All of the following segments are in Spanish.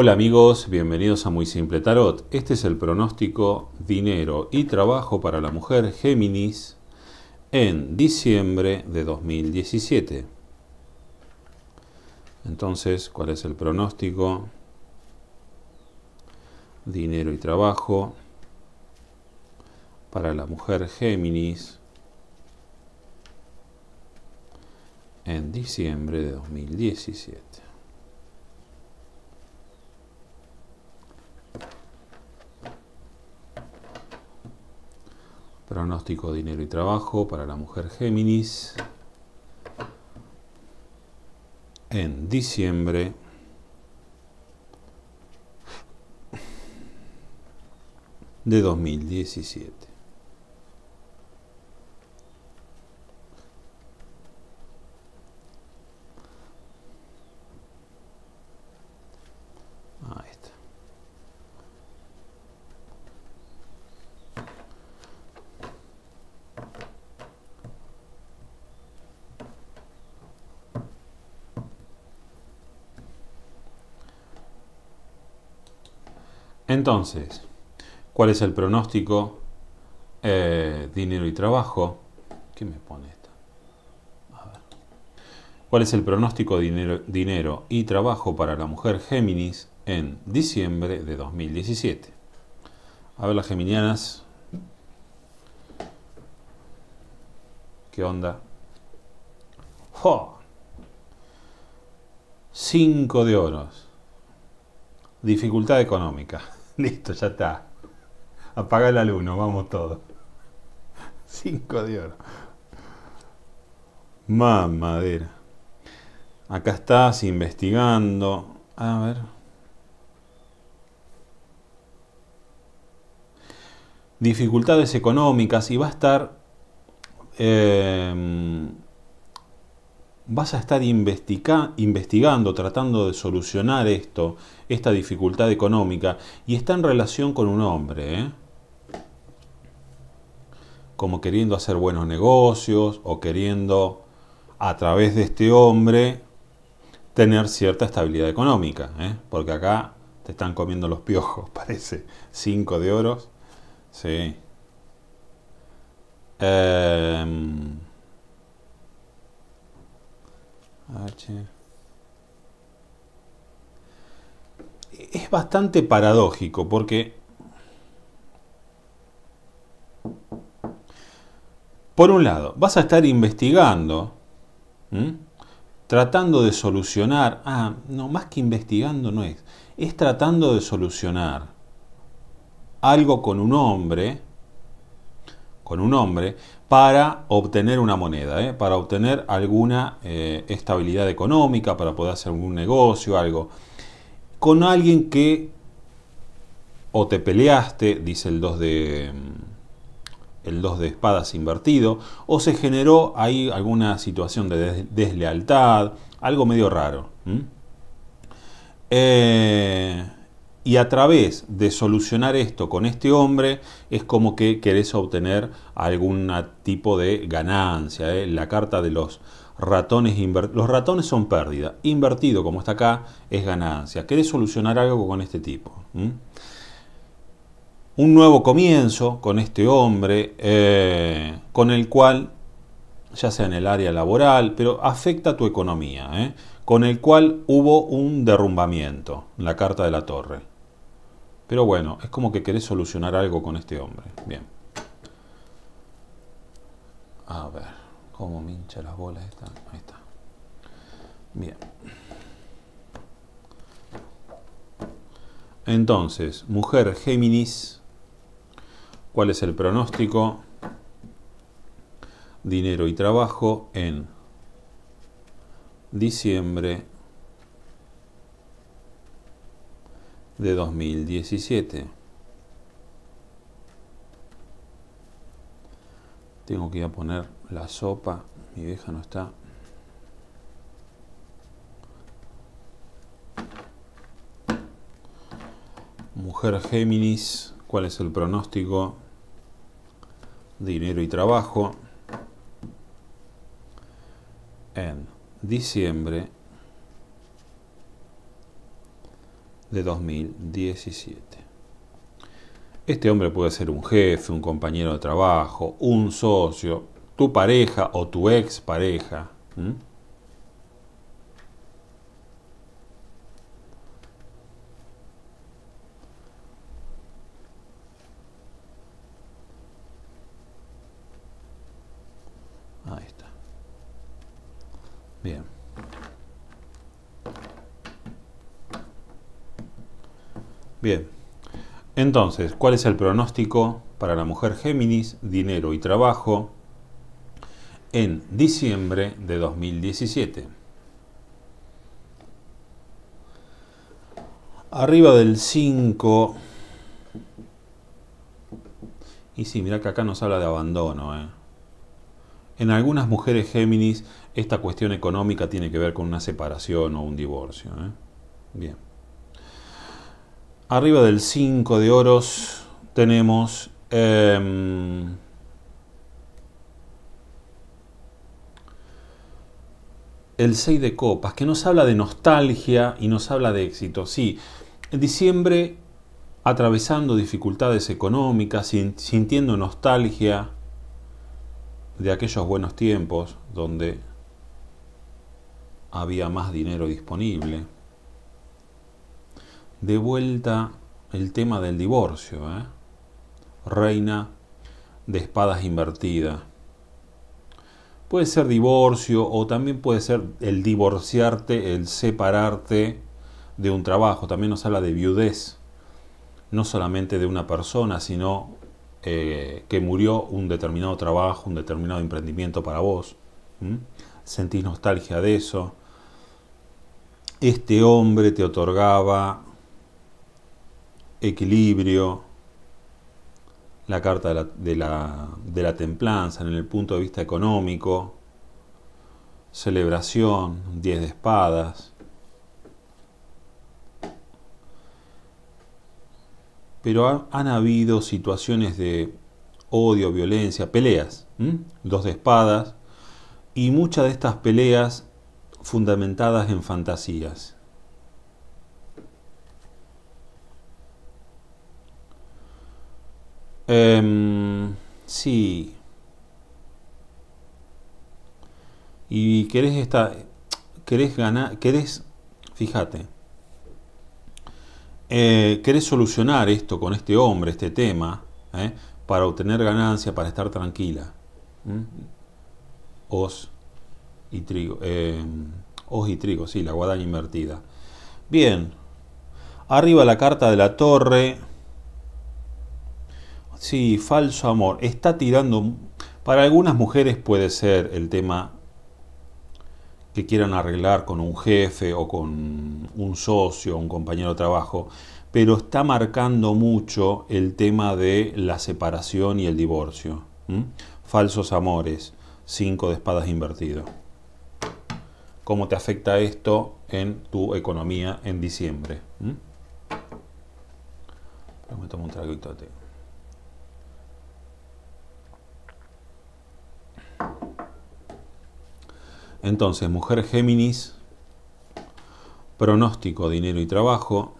Hola amigos, bienvenidos a Muy Simple Tarot. Este es el pronóstico dinero y trabajo para la mujer Géminis en diciembre de 2017. Entonces, ¿cuál es el pronóstico? Dinero y trabajo para la mujer Géminis en diciembre de 2017. pronóstico dinero y trabajo para la mujer Géminis en diciembre. de 2017. Ahí está. Entonces, ¿cuál es el pronóstico? Eh, dinero y trabajo. ¿Qué me pone esto? ¿Cuál es el pronóstico dinero, dinero y trabajo para la mujer Géminis en diciembre de 2017? A ver las geminianas. ¿Qué onda? 5 Cinco de oros. Dificultad económica. Listo, ya está. Apaga el alumno, vamos todos. Cinco de oro. Mamadera. Acá estás investigando. A ver. Dificultades económicas y va a estar... Eh, vas a estar investigando, tratando de solucionar esto, esta dificultad económica, y está en relación con un hombre, ¿eh? como queriendo hacer buenos negocios o queriendo a través de este hombre tener cierta estabilidad económica, ¿eh? porque acá te están comiendo los piojos, parece, cinco de oros, sí. Em, es bastante paradójico porque Por un lado, vas a estar investigando, tratando de solucionar, ah, no, más que investigando no es, es tratando de solucionar algo con un hombre con un hombre para obtener una moneda, ¿eh? para obtener alguna eh, estabilidad económica, para poder hacer algún negocio, algo. Con alguien que o te peleaste, dice el 2 de mm, el 2 de espadas invertido, o se generó ahí alguna situación de deslealtad, algo medio raro. Eh, y a través de solucionar esto con este hombre es como que querés obtener algún tipo de ganancia. ¿eh? La carta de los ratones Los ratones son pérdida. Invertido, como está acá, es ganancia. Querés solucionar algo con este tipo. ¿Mm? Un nuevo comienzo con este hombre, eh, con el cual, ya sea en el área laboral, pero afecta a tu economía. ¿eh? con el cual hubo un derrumbamiento, la carta de la torre. Pero bueno, es como que querés solucionar algo con este hombre. Bien. A ver, cómo me las bolas esta. Ahí está. Bien. Entonces, mujer Géminis, ¿cuál es el pronóstico? Dinero y trabajo en diciembre de 2017. Tengo que ir a poner la sopa, mi vieja no está. Mujer Géminis, ¿cuál es el pronóstico? Dinero y trabajo. diciembre de 2017. Este hombre puede ser un jefe, un compañero de trabajo, un socio, tu pareja o tu ex pareja. Bien. Bien. Entonces, ¿cuál es el pronóstico para la mujer Géminis, dinero y trabajo en diciembre de 2017? Arriba del 5. Y sí, mirá que acá nos habla de abandono, ¿eh? En algunas mujeres Géminis, esta cuestión económica tiene que ver con una separación o un divorcio. ¿eh? Bien. Arriba del 5 de oros tenemos... Em, el 6 de copas, que nos habla de nostalgia y nos habla de éxito. Sí, en diciembre atravesando dificultades económicas, sintiendo nostalgia, de aquellos buenos tiempos donde había más dinero disponible. De vuelta el tema del divorcio, ¿eh? reina de espadas invertida. Puede ser divorcio o también puede ser el divorciarte, el separarte de un trabajo. También nos habla de viudez, no solamente de una persona, sino eh, que murió un determinado trabajo, un determinado emprendimiento para vos. Sentís nostalgia de eso. Este hombre te otorgaba equilibrio, la carta de la, de la, templanza en el punto de vista económico, celebración, 10 de espadas, pero han habido situaciones de odio, violencia, peleas, dos de espadas, y muchas de estas peleas fundamentadas en fantasías. Em, sí. Y querés esta. Querés ganar. Querés. Fíjate. Eh, querés solucionar esto con este hombre, este tema, eh, para obtener ganancia, para estar tranquila. Os y trigo. Eh, os y trigo, sí, la guadaña invertida. Bien. Arriba la carta de la torre. Sí, falso amor. Está tirando... Para algunas mujeres puede ser el tema que quieran arreglar con un jefe o con un socio, un compañero de trabajo, pero está marcando mucho el tema de la separación y el divorcio. Falsos amores, cinco de espadas invertido. ¿Cómo te afecta esto en tu economía en diciembre? Entonces, mujer Géminis, pronóstico, dinero y trabajo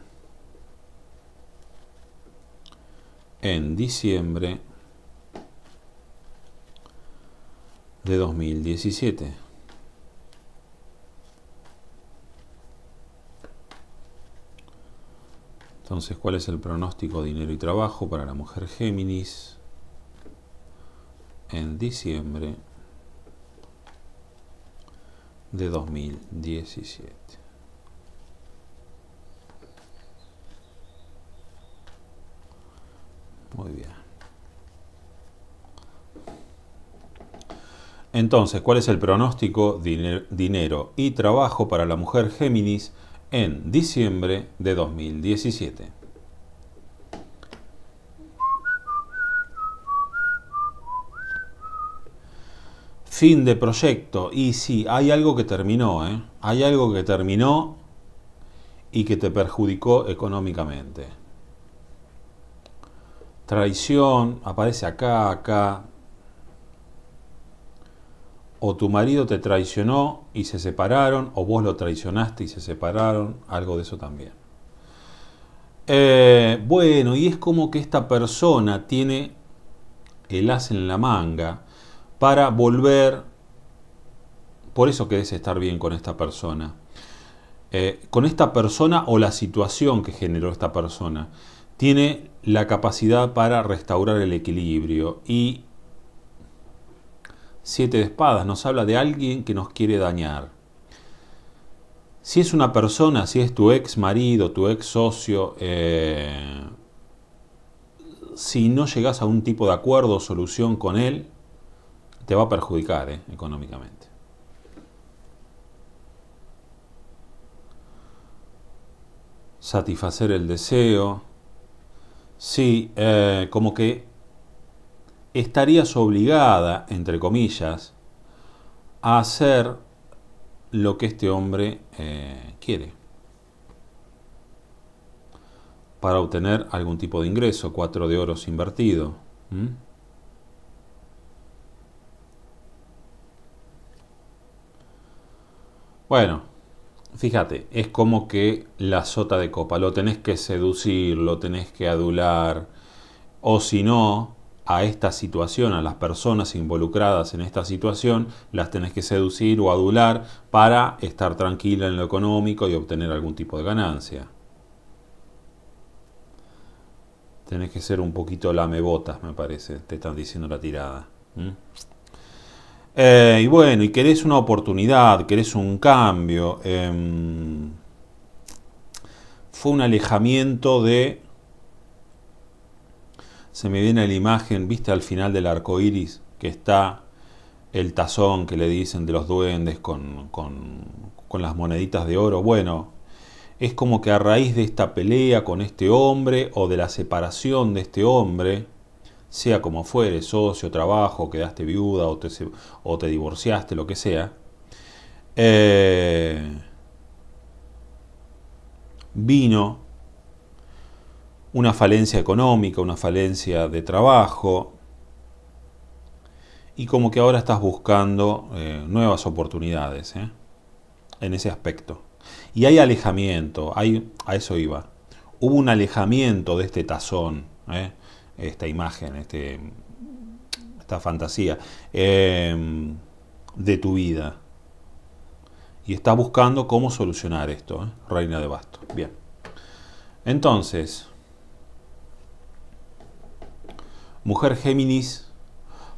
en diciembre de 2017. Entonces, ¿cuál es el pronóstico dinero y trabajo para la mujer Géminis en diciembre de 2017. Muy bien. Entonces, ¿cuál es el pronóstico dinero y trabajo para la mujer Géminis en diciembre de 2017? Fin de proyecto. Y sí, hay algo que terminó, ¿eh? Hay algo que terminó y que te perjudicó económicamente. Traición, aparece acá, acá. O tu marido te traicionó y se separaron, o vos lo traicionaste y se separaron, algo de eso también. Eh, bueno, y es como que esta persona tiene el as en la manga para volver. Por eso que estar bien con esta persona. Eh, con esta persona o la situación que generó esta persona. Tiene la capacidad para restaurar el equilibrio. Y siete de espadas nos habla de alguien que nos quiere dañar. Si es una persona, si es tu ex marido, tu ex socio, eh, si no llegas a un tipo de acuerdo o solución con él, te va a perjudicar eh, económicamente. Satisfacer el deseo. Sí, eh, como que estarías obligada, entre comillas, a hacer lo que este hombre eh, quiere para obtener algún tipo de ingreso, cuatro de oros invertido. Bueno, fíjate, es como que la sota de copa, lo tenés que seducir, lo tenés que adular, o si no, a esta situación, a las personas involucradas en esta situación, las tenés que seducir o adular para estar tranquila en lo económico y obtener algún tipo de ganancia. Tenés que ser un poquito lamebotas, me parece, te están diciendo la tirada. Eh, y bueno, y querés una oportunidad, querés un cambio. Em, fue un alejamiento de. Se me viene la imagen, viste al final del arco iris que está el tazón que le dicen de los duendes con, con, con las moneditas de oro. Bueno, es como que a raíz de esta pelea con este hombre o de la separación de este hombre sea como fuere, socio, trabajo, quedaste viuda o te, divorciaste, lo que sea, eh, vino una falencia económica, una falencia de trabajo, y como que ahora estás buscando eh, nuevas oportunidades eh, en ese aspecto. Y hay alejamiento, hay, a eso iba. Hubo un alejamiento de este tazón esta imagen, este, esta fantasía em, de tu vida. Y estás buscando cómo solucionar esto, ¿eh? Reina de Bastos. Bien. Entonces, mujer Géminis,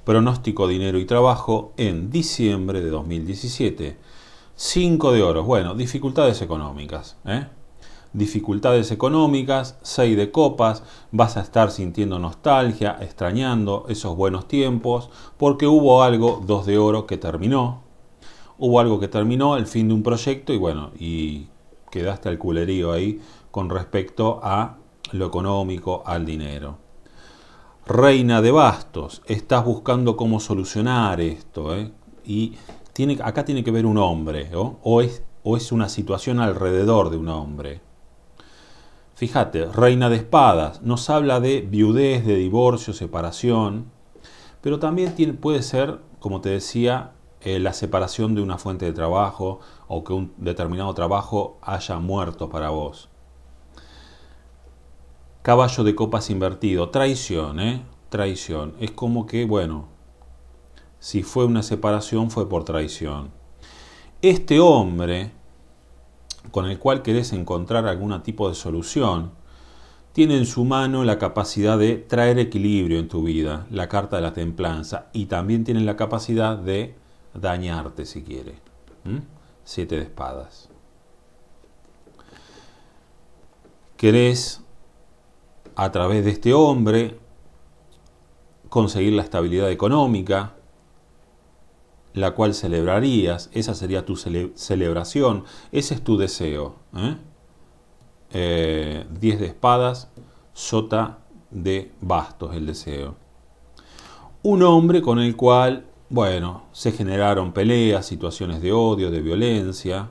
pronóstico dinero y trabajo en diciembre de 2017. 5 de oros. Bueno, dificultades económicas. ¿eh? dificultades económicas, 6 de copas, vas a estar sintiendo nostalgia, extrañando esos buenos tiempos, porque hubo algo, 2 de oro, que terminó, hubo algo que terminó, el fin de un proyecto y bueno, y quedaste al culerío ahí con respecto a lo económico, al dinero. Reina de bastos, estás buscando cómo solucionar esto, ¿eh? y tiene, acá tiene que ver un hombre, es, o es una situación alrededor de un hombre. Fíjate, reina de espadas, nos habla de viudez, de divorcio, separación, pero también puede ser, como te decía, eh, la separación de una fuente de trabajo o que un determinado trabajo haya muerto para vos. Caballo de copas invertido, traición, ¿eh? Traición. Es como que, bueno, si fue una separación fue por traición. Este hombre con el cual querés encontrar algún tipo de solución, tiene en su mano la capacidad de traer equilibrio en tu vida, la carta de la templanza, y también tiene la capacidad de dañarte si quiere. Siete de espadas. Querés, a través de este hombre, conseguir la estabilidad económica, la cual celebrarías, esa sería tu celebración, ese es tu deseo. ¿eh? Eh, diez de espadas, sota de bastos el deseo. Un hombre con el cual, bueno, se generaron peleas, situaciones de odio, de violencia,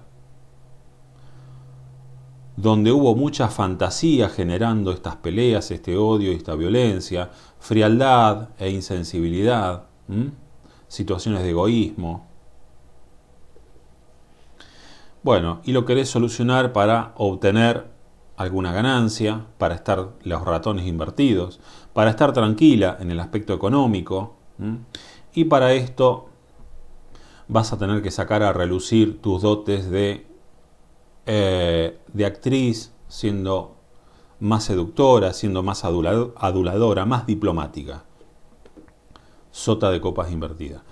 donde hubo mucha fantasía generando estas peleas, este odio y esta violencia, frialdad e insensibilidad situaciones de egoísmo. Bueno, y lo querés solucionar para obtener alguna ganancia, para estar los ratones invertidos, para estar tranquila en el aspecto económico. Y para esto vas a tener que sacar a relucir tus dotes de, eh, de actriz, siendo más seductora, siendo más aduladora, más diplomática sota de copas invertida.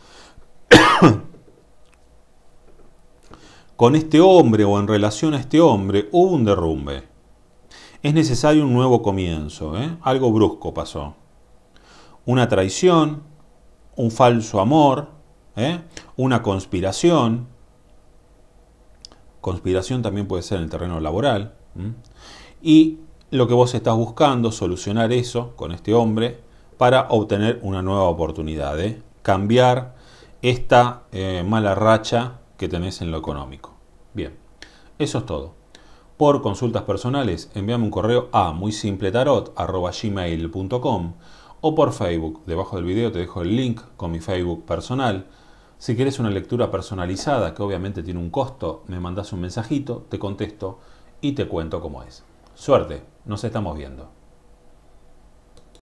Con este hombre o en relación a este hombre hubo un derrumbe. Es necesario un nuevo comienzo, ¿eh? algo brusco pasó. Una traición, un falso amor, ¿eh? una conspiración. Conspiración también puede ser en el terreno laboral. Y lo que vos estás buscando, solucionar eso con este hombre, para obtener una nueva oportunidad, ¿eh? cambiar esta eh, mala racha que tenés en lo económico. Bien, eso es todo. Por consultas personales, envíame un correo a muy simple o por Facebook. Debajo del video te dejo el link con mi Facebook personal. Si quieres una lectura personalizada, que obviamente tiene un costo, me mandas un mensajito, te contesto y te cuento cómo es. Suerte, nos estamos viendo.